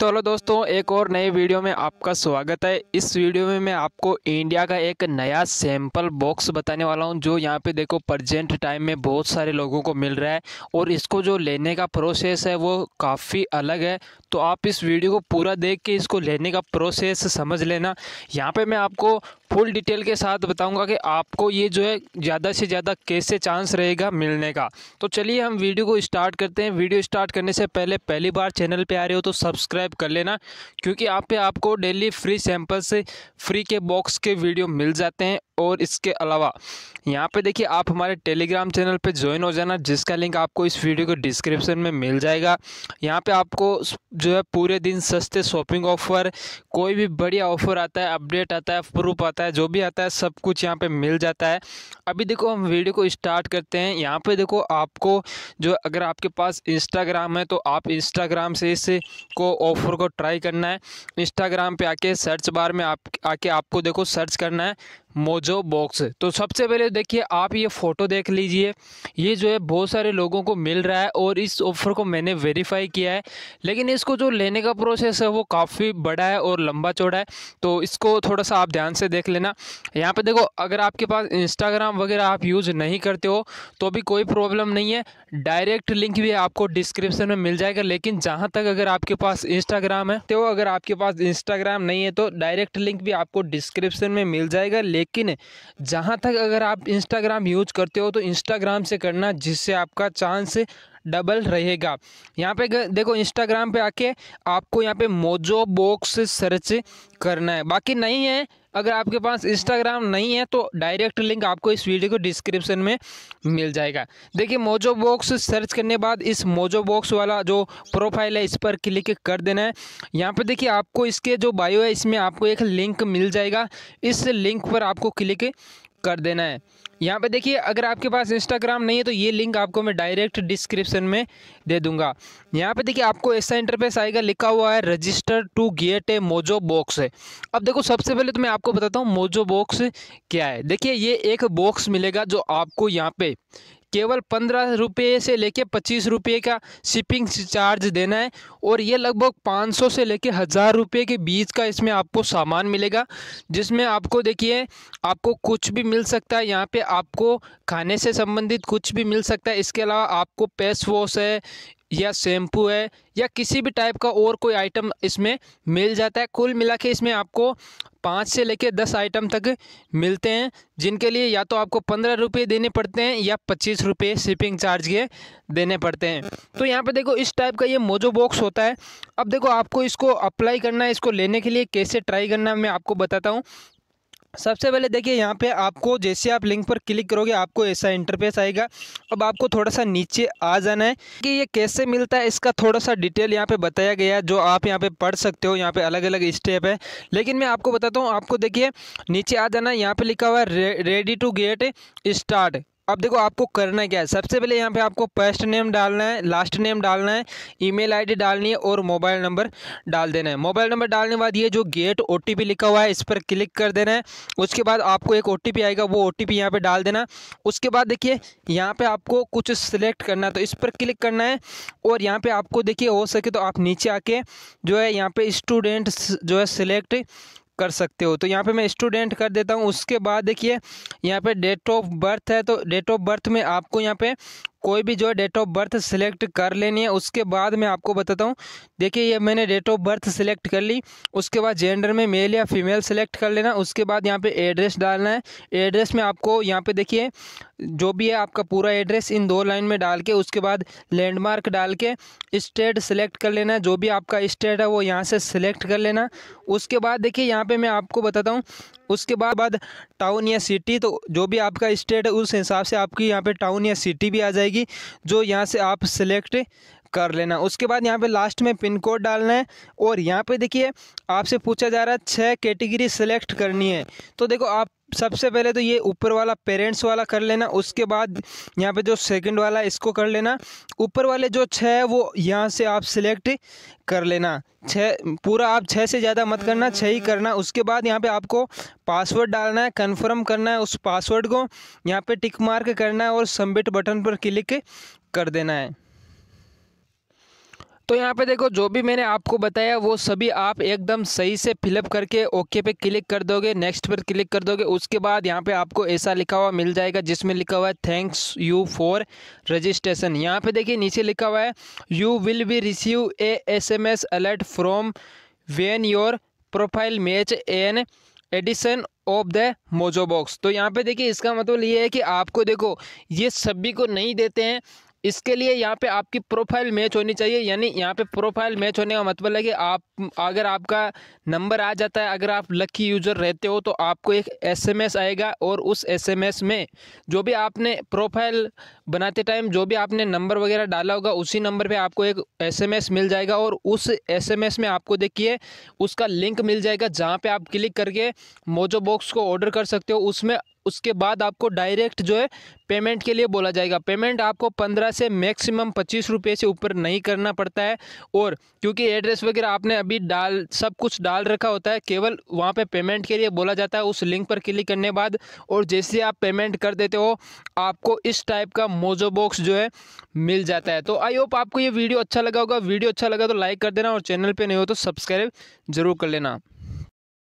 तो हेलो दोस्तों एक और नए वीडियो में आपका स्वागत है इस वीडियो में मैं आपको इंडिया का एक नया सैंपल बॉक्स बताने वाला हूं जो यहां पे देखो प्रजेंट टाइम में बहुत सारे लोगों को मिल रहा है और इसको जो लेने का प्रोसेस है वो काफ़ी अलग है तो आप इस वीडियो को पूरा देख के इसको लेने का प्रोसेस समझ लेना यहाँ पर मैं आपको फुल डिटेल के साथ बताऊंगा कि आपको ये जो है ज़्यादा से ज़्यादा कैसे चांस रहेगा मिलने का तो चलिए हम वीडियो को स्टार्ट करते हैं वीडियो स्टार्ट करने से पहले पहली बार चैनल पर आ रहे हो तो सब्सक्राइब सब्सक्राइब कर लेना क्योंकि आप पे आपको डेली फ्री सैंपल से फ्री के बॉक्स के वीडियो मिल जाते हैं और इसके अलावा यहाँ पे देखिए आप हमारे टेलीग्राम चैनल पे ज्वाइन हो जाना जिसका लिंक आपको इस वीडियो के डिस्क्रिप्शन में मिल जाएगा यहाँ पे आपको जो है पूरे दिन सस्ते शॉपिंग ऑफर कोई भी बढ़िया ऑफर आता है अपडेट आता है प्रूफ आता है जो भी आता है सब कुछ यहाँ पे मिल जाता है अभी देखो हम वीडियो को स्टार्ट करते हैं यहाँ पर देखो आपको जो अगर आपके पास इंस्टाग्राम है तो आप इंस्टाग्राम से इस को ऑफर को ट्राई करना है इंस्टाग्राम पर आके सर्च बार में आप आके आपको देखो सर्च करना है मोजो बॉक्स तो सबसे पहले देखिए आप ये फ़ोटो देख लीजिए ये जो है बहुत सारे लोगों को मिल रहा है और इस ऑफ़र को मैंने वेरीफाई किया है लेकिन इसको जो लेने का प्रोसेस है वो काफ़ी बड़ा है और लंबा चौड़ा है तो इसको थोड़ा सा आप ध्यान से देख लेना यहाँ पर देखो अगर आपके पास इंस्टाग्राम वगैरह आप यूज़ नहीं करते हो तो भी कोई प्रॉब्लम नहीं है डायरेक्ट लिंक भी आपको डिस्क्रिप्शन में मिल जाएगा लेकिन जहाँ तक अगर आपके पास इंस्टाग्राम है तो अगर आपके पास इंस्टाग्राम नहीं है तो डायरेक्ट लिंक भी आपको डिस्क्रिप्शन में मिल जाएगा लेकिन लेकिन जहाँ तक अगर आप इंस्टाग्राम यूज करते हो तो इंस्टाग्राम से करना जिससे आपका चांस डबल रहेगा यहाँ पे देखो इंस्टाग्राम पे आके आपको यहाँ पे मोजो बॉक्स सर्च करना है बाकी नहीं है अगर आपके पास इंस्टाग्राम नहीं है तो डायरेक्ट लिंक आपको इस वीडियो को डिस्क्रिप्शन में मिल जाएगा देखिए मोजो बॉक्स सर्च करने बाद इस मोजो बॉक्स वाला जो प्रोफाइल है इस पर क्लिक कर देना है यहाँ पर देखिए आपको इसके जो बायो है इसमें आपको एक लिंक मिल जाएगा इस लिंक पर आपको क्लिक कर देना है यहाँ पे देखिए अगर आपके पास इंस्टाग्राम नहीं है तो ये लिंक आपको मैं डायरेक्ट डिस्क्रिप्शन में दे दूंगा यहाँ पे देखिए आपको ऐसा इंटरफेस आएगा लिखा हुआ है register to get a Mojo box है अब देखो सबसे पहले तो मैं आपको बताता हूँ मोजो बॉक्स क्या है देखिए ये एक बॉक्स मिलेगा जो आपको यहाँ पे केवल पंद्रह रुपये से लेके पच्चीस रुपये का शिपिंग चार्ज देना है और ये लगभग पाँच सौ से लेके हज़ार रुपये के बीच का इसमें आपको सामान मिलेगा जिसमें आपको देखिए आपको कुछ भी मिल सकता है यहाँ पे आपको खाने से संबंधित कुछ भी मिल सकता है इसके अलावा आपको पेस वॉश है या शैम्पू है या किसी भी टाइप का और कोई आइटम इसमें मिल जाता है कुल मिला के इसमें आपको पाँच से लेकर दस आइटम तक मिलते हैं जिनके लिए या तो आपको पंद्रह रुपये देने पड़ते हैं या पच्चीस रुपये शिपिंग चार्ज के देने पड़ते हैं तो यहाँ पे देखो इस टाइप का ये मोजो बॉक्स होता है अब देखो आपको इसको अप्लाई करना है इसको लेने के लिए कैसे ट्राई करना है मैं आपको बताता हूँ सबसे पहले देखिए यहाँ पे आपको जैसे आप लिंक पर क्लिक करोगे आपको ऐसा इंटरफेस आएगा अब आपको थोड़ा सा नीचे आ जाना है कि ये कैसे मिलता है इसका थोड़ा सा डिटेल यहाँ पे बताया गया है जो आप यहाँ पे पढ़ सकते हो यहाँ पे अलग अलग स्टेप है लेकिन मैं आपको बताता हूँ आपको देखिए नीचे आ जाना है यहाँ पर लिखा हुआ है रे, रेडी टू गेट स्टार्ट अब देखो आपको करना क्या है सबसे पहले यहाँ पे आपको फर्स्ट नेम डालना है लास्ट नेम डालना है ईमेल आईडी डालनी है और मोबाइल नंबर डाल देना है मोबाइल नंबर डालने के बाद ये जो गेट ओटीपी लिखा हुआ है इस पर क्लिक कर देना है उसके बाद आपको एक ओटीपी आएगा वो ओ टी यहाँ पर डाल देना उसके बाद देखिए यहाँ पर आपको कुछ सिलेक्ट करना है तो इस पर क्लिक करना है और यहाँ पर आपको देखिए हो सके तो आप नीचे आके जो है यहाँ पर स्टूडेंट जो है सिलेक्ट कर सकते हो तो यहाँ पे मैं स्टूडेंट कर देता हूँ उसके बाद देखिए यहाँ पे डेट ऑफ बर्थ है तो डेट ऑफ बर्थ में आपको यहाँ पे कोई भी जो है डेट ऑफ बर्थ सिलेक्ट कर लेनी है उसके बाद मैं आपको बताता हूँ देखिए ये मैंने डेट ऑफ बर्थ सिलेक्ट कर ली उसके बाद जेंडर में मेल या फीमेल सेलेक्ट कर लेना उसके बाद यहाँ पे एड्रेस डालना है एड्रेस में आपको यहाँ पे देखिए जो भी है आपका पूरा एड्रेस इन दो लाइन में डाल के उसके बाद लैंडमार्क डाल के स्टेट सेलेक्ट कर लेना जो भी आपका स्टेट है वो यहाँ से सिलेक्ट कर लेना उसके बाद देखिए यहाँ पे मैं आपको बताता हूँ उसके बाद बाद टाउन या सिटी तो जो भी आपका स्टेट है उस हिसाब से आपकी यहाँ पर टाउन या सिटी भी आ जाएगी जो यहाँ से आप सिलेक्ट कर लेना उसके बाद यहाँ पे लास्ट में पिन कोड डालना है और यहाँ पे देखिए आपसे पूछा जा रहा है छः कैटेगरी सेलेक्ट करनी है तो देखो आप सबसे पहले तो ये ऊपर वाला पेरेंट्स वाला कर लेना उसके बाद यहाँ पे जो सेकंड वाला इसको कर लेना ऊपर वाले जो छः वो यहाँ से आप सिलेक्ट कर लेना छः पूरा आप छः से ज़्यादा मत करना छः ही करना उसके बाद यहाँ पे आपको पासवर्ड डालना है कंफर्म करना है उस पासवर्ड को यहाँ पे टिक मार्क करना है और सबमिट बटन पर क्लिक कर देना है तो यहाँ पे देखो जो भी मैंने आपको बताया वो सभी आप एकदम सही से फिलअप करके ओके पे क्लिक कर दोगे नेक्स्ट पर क्लिक कर दोगे उसके बाद यहाँ पे आपको ऐसा लिखा हुआ मिल जाएगा जिसमें लिखा हुआ है थैंक्स यू फॉर रजिस्ट्रेशन यहाँ पे देखिए नीचे लिखा हुआ है you will be receive a S M S alert from when your profile match an addition of the Mojo box तो यहाँ पे देखिए इसका मतलब ये है कि आपको देखो ये सभी को नहीं देते हैं इसके लिए यहाँ पे आपकी प्रोफाइल मैच होनी चाहिए यानी यहाँ पे प्रोफाइल मैच होने का मतलब है कि आप अगर आपका नंबर आ जाता है अगर आप लकी यूज़र रहते हो तो आपको एक एसएमएस आएगा और उस एसएमएस में जो भी आपने प्रोफाइल बनाते टाइम जो भी आपने नंबर वगैरह डाला होगा उसी नंबर पे आपको एक एसएमएस मिल जाएगा और उस एसएमएस में आपको देखिए उसका लिंक मिल जाएगा जहाँ पे आप क्लिक करके मोजो बॉक्स को ऑर्डर कर सकते हो उसमें उसके बाद आपको डायरेक्ट जो है पेमेंट के लिए बोला जाएगा पेमेंट आपको पंद्रह से मैक्सिमम पच्चीस रुपये से ऊपर नहीं करना पड़ता है और क्योंकि एड्रेस वगैरह आपने अभी डाल सब कुछ डाल रखा होता है केवल वहाँ पे पेमेंट के लिए बोला जाता है उस लिंक पर क्लिक करने बाद और जैसे आप पेमेंट कर देते हो आपको इस टाइप का मोजो बॉक्स जो है मिल जाता है तो आई होप आपको ये वीडियो अच्छा लगा होगा वीडियो अच्छा लगा तो लाइक कर देना और चैनल पर नहीं हो तो सब्सक्राइब जरूर कर लेना